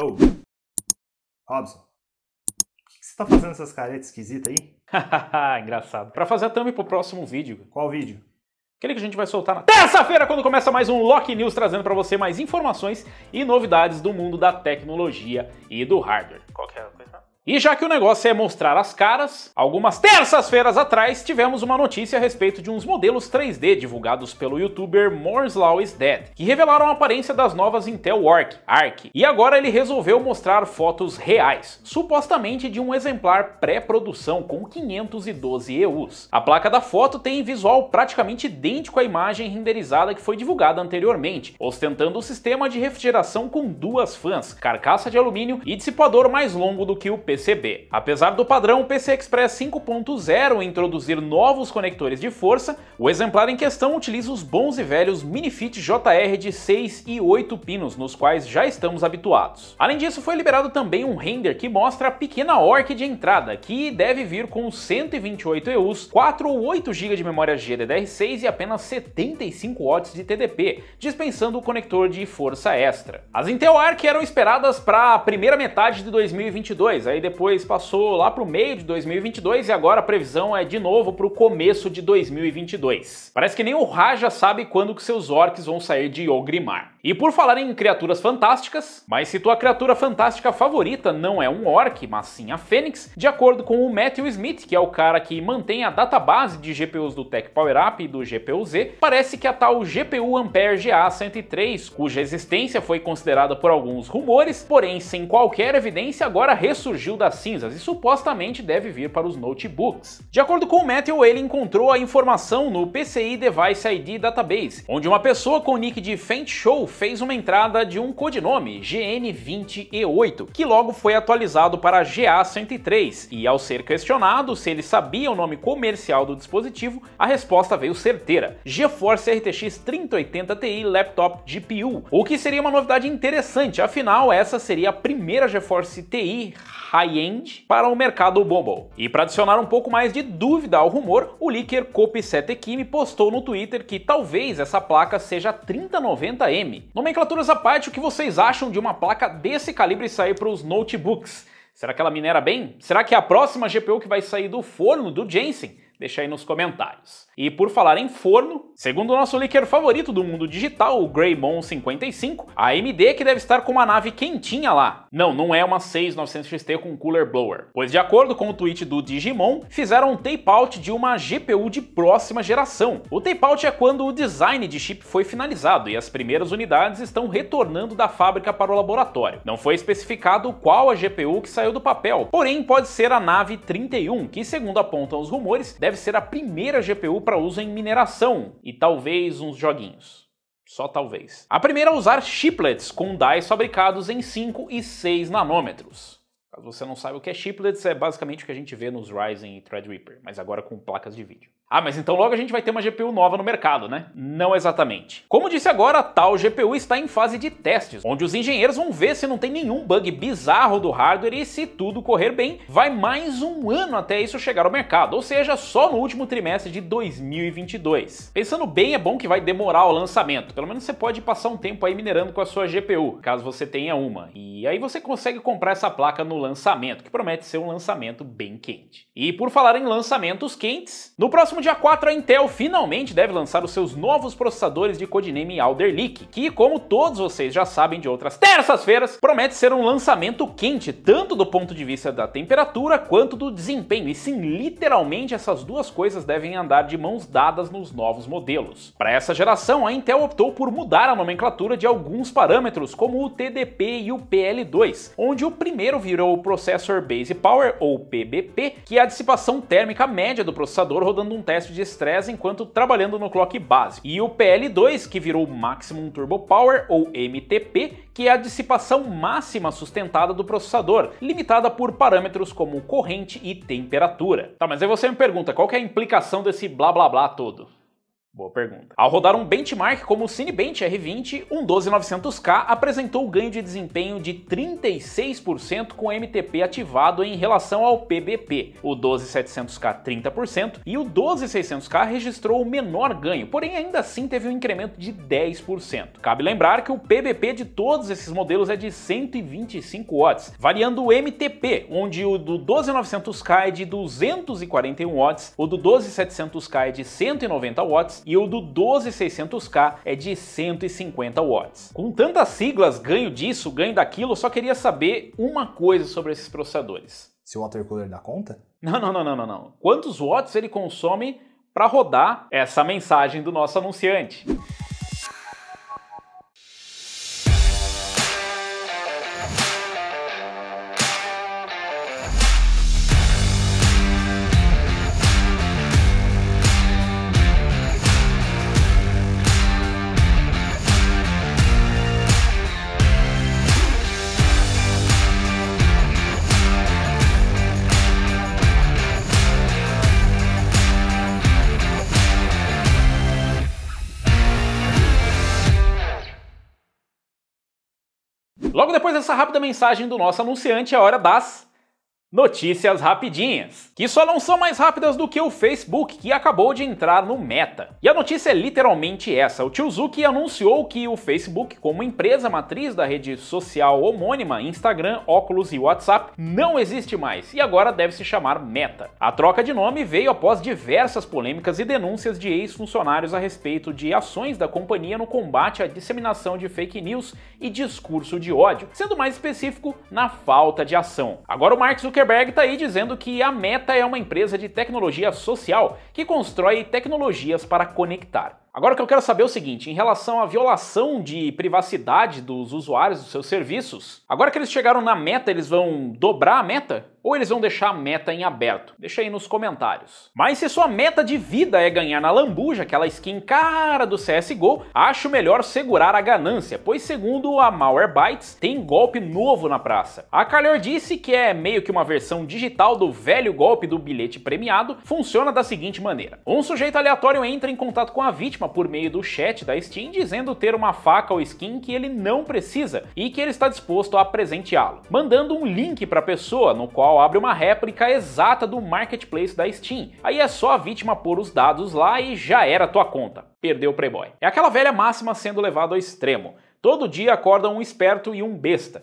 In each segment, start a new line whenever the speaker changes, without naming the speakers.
Oh, Robson, o que, você tá fazendo essas caretas esquisitas aí? engraçado. Para fazer a thumb pro próximo vídeo. Qual vídeo? Aquele que a gente vai soltar na terça-feira, quando começa mais um Lock News, trazendo para você mais informações e novidades do mundo da tecnologia e do hardware. Qualquer é coisa? E já que o negócio é mostrar as caras, algumas terças-feiras atrás tivemos uma notícia a respeito de uns modelos 3D divulgados pelo youtuber Moore's Law is Dead, que revelaram a aparência das novas Intel Arc, Arc. E agora ele resolveu mostrar fotos reais, supostamente de um exemplar pré-produção com 512 EUs. A placa da foto tem visual praticamente idêntico à imagem renderizada que foi divulgada anteriormente, ostentando o sistema de refrigeração com duas fãs, carcaça de alumínio e dissipador mais longo do que o PC Apesar do padrão PC Express 5.0 introduzir novos conectores de força, o exemplar em questão utiliza os bons e velhos Minifit JR de 6 e 8 pinos, nos quais já estamos habituados. Além disso, foi liberado também um render que mostra a pequena ORC de entrada, que deve vir com 128 EUs, 4 ou 8 GB de memória GDDR6 e apenas 75 watts de TDP, dispensando o conector de força extra. As Intel Arc eram esperadas para a primeira metade de 2022, aí depois passou lá para o meio de 2022 e agora a previsão é de novo para o começo de 2022. Parece que nem o Raja sabe quando que seus orcs vão sair de Yogrimmar. E por falar em criaturas fantásticas, mas se tua criatura fantástica favorita não é um orc, mas sim a Fênix, de acordo com o Matthew Smith, que é o cara que mantém a database de GPUs do Tech Power Up e do GPU-Z, parece que a tal GPU Ampere GA103, cuja existência foi considerada por alguns rumores, porém sem qualquer evidência, agora ressurgiu surgiu das cinzas e supostamente deve vir para os notebooks. De acordo com o Matthew, ele encontrou a informação no PCI Device ID Database, onde uma pessoa com o nick de Faint Show fez uma entrada de um codinome, GN28, que logo foi atualizado para GA103, e ao ser questionado se ele sabia o nome comercial do dispositivo, a resposta veio certeira, GeForce RTX 3080 Ti Laptop GPU, o que seria uma novidade interessante, afinal essa seria a primeira GeForce TI high-end para o mercado Bumble. E para adicionar um pouco mais de dúvida ao rumor, o leaker Kopi Kim postou no Twitter que talvez essa placa seja 3090M. Nomenclaturas à parte, o que vocês acham de uma placa desse calibre sair para os notebooks? Será que ela minera bem? Será que é a próxima GPU que vai sair do forno do Jensen Deixa aí nos comentários. E por falar em forno, segundo o nosso leaker favorito do mundo digital, o Greymon 55, a AMD que deve estar com uma nave quentinha lá. Não, não é uma 6900 XT com cooler blower, pois de acordo com o tweet do Digimon, fizeram um tape-out de uma GPU de próxima geração. O tape-out é quando o design de chip foi finalizado e as primeiras unidades estão retornando da fábrica para o laboratório. Não foi especificado qual a GPU que saiu do papel, porém pode ser a nave 31, que segundo apontam os rumores, deve deve ser a primeira GPU para uso em mineração e talvez uns joguinhos. Só talvez. A primeira a usar chiplets com dies fabricados em 5 e 6 nanômetros. Caso você não saiba o que é chiplets, é basicamente o que a gente vê nos Ryzen e Threadripper, mas agora com placas de vídeo. Ah, mas então logo a gente vai ter uma GPU nova no mercado, né? Não exatamente. Como disse agora, a tal GPU está em fase de testes, onde os engenheiros vão ver se não tem nenhum bug bizarro do hardware e se tudo correr bem, vai mais um ano até isso chegar ao mercado, ou seja, só no último trimestre de 2022. Pensando bem, é bom que vai demorar o lançamento, pelo menos você pode passar um tempo aí minerando com a sua GPU, caso você tenha uma, e aí você consegue comprar essa placa no lançamento, que promete ser um lançamento bem quente. E por falar em lançamentos quentes, no próximo próximo dia 4, a Intel finalmente deve lançar os seus novos processadores de codename Alder Lake, que, como todos vocês já sabem de outras terças-feiras, promete ser um lançamento quente, tanto do ponto de vista da temperatura quanto do desempenho. E sim, literalmente essas duas coisas devem andar de mãos dadas nos novos modelos. Para essa geração, a Intel optou por mudar a nomenclatura de alguns parâmetros, como o TDP e o PL2, onde o primeiro virou o Processor Base Power, ou PBP, que é a dissipação térmica média do processador rodando um teste de estresse enquanto trabalhando no clock básico. E o PL2, que virou Maximum Turbo Power, ou MTP, que é a dissipação máxima sustentada do processador, limitada por parâmetros como corrente e temperatura. Tá, mas aí você me pergunta, qual é a implicação desse blá blá blá todo? Boa pergunta. Ao rodar um benchmark como o Cinebench R20, um 12900K apresentou ganho de desempenho de 36% com MTP ativado em relação ao PBP, o 12700K 30% e o 12600K registrou o menor ganho, porém ainda assim teve um incremento de 10%. Cabe lembrar que o PBP de todos esses modelos é de 125 watts, variando o MTP, onde o do 12900K é de 241 watts, o do 12700K é de 190 watts e o do 12600K é de 150 watts. Com tantas siglas, ganho disso, ganho daquilo, só queria saber uma coisa sobre esses processadores.
Se o watercooler dá conta? Não,
não, não, não, não. Quantos watts ele consome para rodar essa mensagem do nosso anunciante? Logo depois dessa rápida mensagem do nosso anunciante, é hora das Notícias rapidinhas, que só não são mais rápidas do que o Facebook, que acabou de entrar no Meta. E a notícia é literalmente essa: o Tiozuki anunciou que o Facebook, como empresa matriz da rede social homônima Instagram, Oculus e WhatsApp, não existe mais e agora deve se chamar Meta. A troca de nome veio após diversas polêmicas e denúncias de ex-funcionários a respeito de ações da companhia no combate à disseminação de fake news e discurso de ódio, sendo mais específico na falta de ação. Agora o Mark Zuckerberg Zuckerberg está aí dizendo que a Meta é uma empresa de tecnologia social que constrói tecnologias para conectar. Agora o que eu quero saber é o seguinte, em relação à violação de privacidade dos usuários dos seus serviços, agora que eles chegaram na meta, eles vão dobrar a meta? Ou eles vão deixar a meta em aberto? Deixa aí nos comentários. Mas se sua meta de vida é ganhar na lambuja, aquela skin cara do CSGO, acho melhor segurar a ganância, pois segundo a Malwarebytes, tem golpe novo na praça. A Calhor disse que é meio que uma versão digital do velho golpe do bilhete premiado, funciona da seguinte maneira. Um sujeito aleatório entra em contato com a vítima por meio do chat da Steam dizendo ter uma faca ou skin que ele não precisa e que ele está disposto a presenteá-lo, mandando um link para a pessoa no qual abre uma réplica exata do marketplace da Steam. Aí é só a vítima pôr os dados lá e já era tua conta. Perdeu o Playboy. É aquela velha máxima sendo levada ao extremo. Todo dia acorda um esperto e um besta.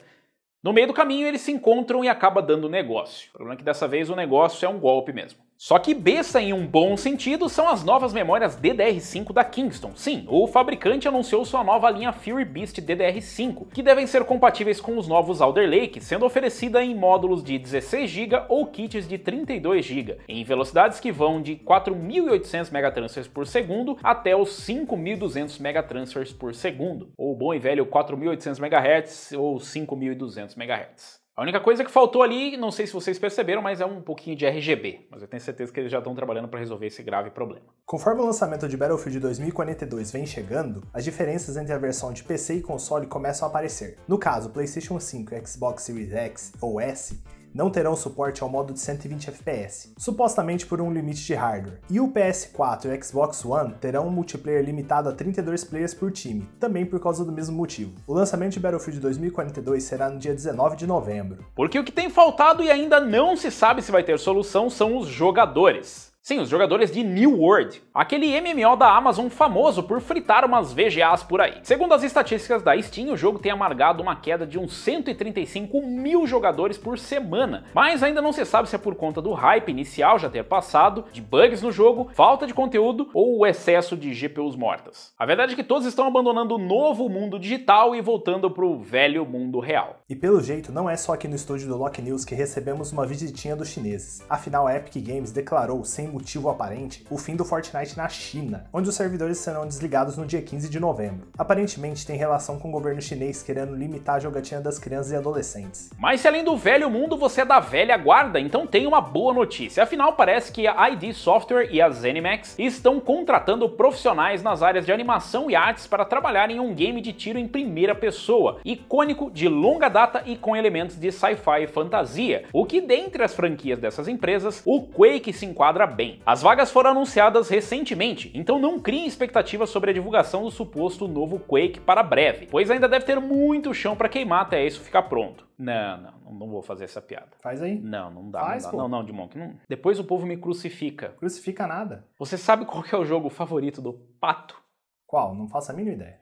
No meio do caminho eles se encontram e acaba dando negócio. O problema é que dessa vez o negócio é um golpe mesmo. Só que besta em um bom sentido são as novas memórias DDR5 da Kingston. Sim, o fabricante anunciou sua nova linha Fury Beast DDR5, que devem ser compatíveis com os novos Alder Lake, sendo oferecida em módulos de 16GB ou kits de 32GB, em velocidades que vão de 4.800 megatransfers por segundo até os 5.200 megatransfers por segundo, ou bom e velho 4.800 MHz ou 5.200 MHz. A única coisa que faltou ali, não sei se vocês perceberam, mas é um pouquinho de RGB, mas eu tenho certeza que eles já estão trabalhando para resolver esse grave problema.
Conforme o lançamento de Battlefield 2042 vem chegando, as diferenças entre a versão de PC e console começam a aparecer. No caso, PlayStation 5 e Xbox Series X ou S, não terão suporte ao modo de 120 FPS, supostamente por um limite de hardware. E o PS4 e o Xbox One terão um multiplayer limitado a 32 players por time, também por causa do mesmo motivo. O lançamento de Battlefield 2042 será no dia 19 de novembro.
Porque o que tem faltado e ainda não se sabe se vai ter solução são os jogadores. Sim, os jogadores de New World, aquele MMO da Amazon famoso por fritar umas VGAs por aí. Segundo as estatísticas da Steam, o jogo tem amargado uma queda de uns 135 mil jogadores por semana, mas ainda não se sabe se é por conta do hype inicial já ter passado, de bugs no jogo, falta de conteúdo ou o excesso de GPUs mortas. A verdade é que todos estão abandonando o novo mundo digital e voltando para o velho mundo real.
E pelo jeito, não é só aqui no estúdio do Lock News que recebemos uma visitinha dos chineses. Afinal, a Epic Games declarou, sem motivo aparente, o fim do Fortnite na China, onde os servidores serão desligados no dia 15 de novembro. Aparentemente tem relação com o governo chinês querendo limitar a jogatina das crianças e adolescentes.
Mas se além do velho mundo você é da velha guarda, então tem uma boa notícia. Afinal, parece que a ID Software e a ZeniMax estão contratando profissionais nas áreas de animação e artes para trabalhar em um game de tiro em primeira pessoa, icônico, de longa data e com elementos de sci-fi e fantasia. O que dentre as franquias dessas empresas, o Quake se enquadra bem bem. As vagas foram anunciadas recentemente, então não criem expectativas sobre a divulgação do suposto novo Quake para breve, pois ainda deve ter muito chão para queimar até isso ficar pronto. Não, não, não vou fazer essa piada. Faz aí. Não, não dá. Faz, não, dá. Pô. não, não, Dimonk. Não. Depois o
povo me crucifica. Crucifica nada. Você sabe qual é o jogo favorito do Pato? Qual? Não faço a mínima ideia.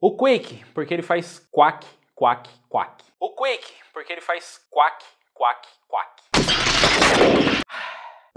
O Quake, porque ele faz quack, quack, quack.
O Quake, porque ele faz quack, quack, quack.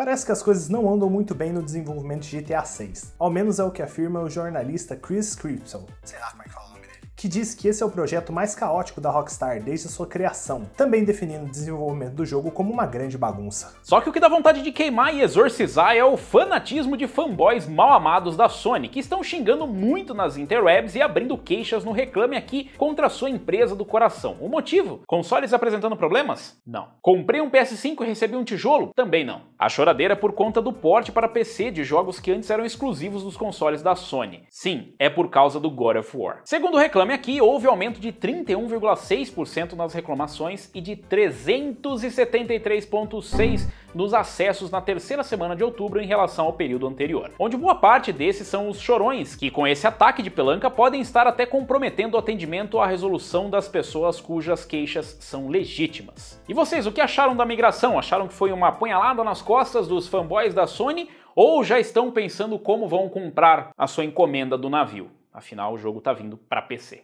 Parece que as coisas não andam muito bem no desenvolvimento de GTA 6. Ao menos é o que afirma o jornalista Chris Cripsel. Sei lá como é que fala que diz que esse é o projeto mais caótico da Rockstar desde sua criação, também definindo o desenvolvimento do jogo como uma grande bagunça. Só que o que dá
vontade de queimar e exorcizar é o fanatismo de fanboys mal amados da Sony, que estão xingando muito nas interwebs e abrindo queixas no Reclame Aqui contra a sua empresa do coração. O motivo? Consoles apresentando problemas? Não. Comprei um PS5 e recebi um tijolo? Também não. A choradeira é por conta do porte para PC de jogos que antes eram exclusivos dos consoles da Sony. Sim, é por causa do God of War. Segundo o Reclame aqui, houve aumento de 31,6% nas reclamações e de 373,6% nos acessos na terceira semana de outubro em relação ao período anterior, onde boa parte desses são os chorões, que com esse ataque de pelanca podem estar até comprometendo o atendimento à resolução das pessoas cujas queixas são legítimas. E vocês, o que acharam da migração? Acharam que foi uma apunhalada nas costas dos fanboys da Sony ou já estão pensando como vão comprar a sua encomenda do navio? Afinal, o jogo está vindo para PC.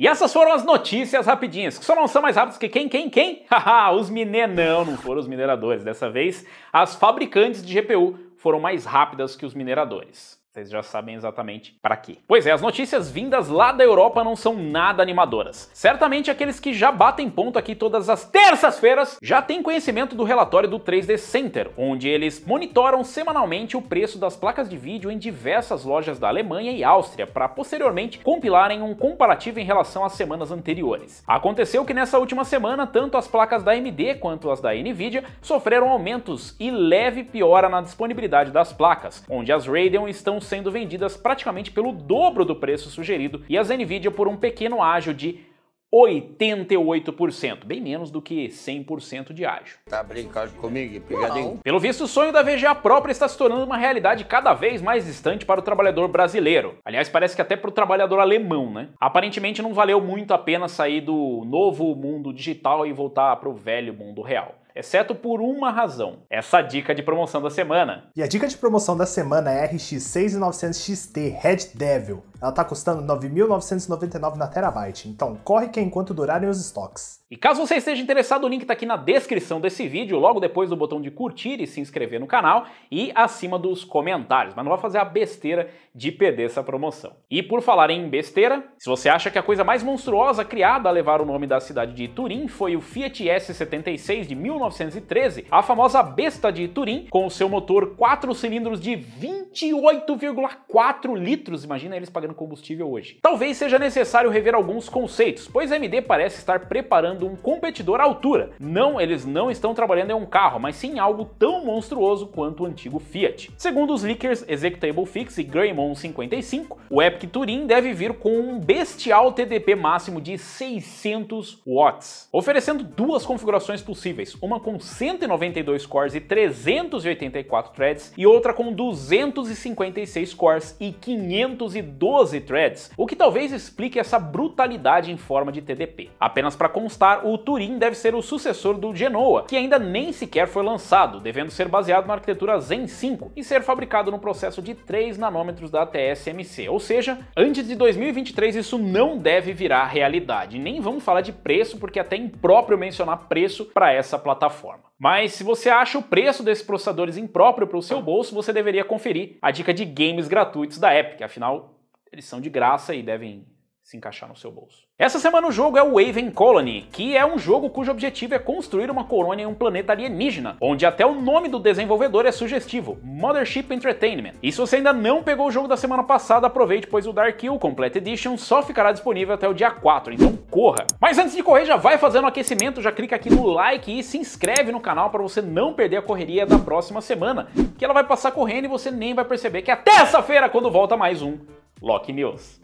E essas foram as notícias rapidinhas, que só não são mais rápidas que quem, quem, quem? Haha, os mineiros não, não foram os mineradores. Dessa vez, as fabricantes de GPU foram mais rápidas que os mineradores. Vocês já sabem exatamente para quê. Pois é, as notícias vindas lá da Europa não são nada animadoras. Certamente aqueles que já batem ponto aqui todas as terças-feiras já têm conhecimento do relatório do 3D Center, onde eles monitoram semanalmente o preço das placas de vídeo em diversas lojas da Alemanha e Áustria para posteriormente compilarem um comparativo em relação às semanas anteriores. Aconteceu que nessa última semana tanto as placas da AMD quanto as da Nvidia sofreram aumentos e leve piora na disponibilidade das placas, onde as Radeon estão sendo vendidas praticamente pelo dobro do preço sugerido e as Nvidia por um pequeno ágio de 88%, bem menos do que 100% de ágio. Tá brincando comigo, pegadinho? Pelo visto, o sonho da VGA própria está se tornando uma realidade cada vez mais distante para o trabalhador brasileiro. Aliás, parece que até para o trabalhador alemão, né? Aparentemente não valeu muito a pena sair do novo mundo digital e voltar para o velho mundo real exceto por uma razão. Essa dica de promoção da semana.
E a dica de promoção da semana é RX 6900 XT Red Devil. Ela está custando 9.999 na Terabyte, então corre que é enquanto durarem os estoques.
E caso você esteja interessado, o link está aqui na descrição desse vídeo, logo depois do botão de curtir e se inscrever no canal e acima dos comentários, mas não vai fazer a besteira de perder essa promoção. E por falar em besteira, se você acha que a coisa mais monstruosa criada a levar o nome da cidade de Turim foi o Fiat S76 de 1913, a famosa besta de Turim, com o seu motor 4 cilindros de 28,4 litros, imagina eles pagando combustível hoje. Talvez seja necessário rever alguns conceitos, pois a AMD parece estar preparando um competidor à altura. Não, eles não estão trabalhando em um carro, mas sim em algo tão monstruoso quanto o antigo Fiat. Segundo os leakers Executable Fix e Greymon 55, o Epic Turin deve vir com um bestial TDP máximo de 600 watts, oferecendo duas configurações possíveis, uma com 192 cores e 384 threads e outra com 256 cores e 512 12 threads, o que talvez explique essa brutalidade em forma de TDP. Apenas para constar, o Turin deve ser o sucessor do Genoa, que ainda nem sequer foi lançado, devendo ser baseado na arquitetura Zen 5 e ser fabricado no processo de 3 nanômetros da TSMC, ou seja, antes de 2023 isso não deve virar realidade. Nem vamos falar de preço, porque é até impróprio mencionar preço para essa plataforma. Mas se você acha o preço desses processadores impróprio para o seu bolso, você deveria conferir a dica de games gratuitos da Epic, afinal eles são de graça e devem se encaixar no seu bolso. Essa semana o jogo é o Waven Colony, que é um jogo cujo objetivo é construir uma colônia em um planeta alienígena, onde até o nome do desenvolvedor é sugestivo, Mothership Entertainment. E se você ainda não pegou o jogo da semana passada, aproveite, pois o Dark Hill Complete Edition só ficará disponível até o dia 4, então corra! Mas antes de correr, já vai fazendo aquecimento, já clica aqui no like e se inscreve no canal para você não perder a correria da próxima semana, que ela vai passar correndo e você nem vai perceber que é terça-feira quando volta mais um Lock News.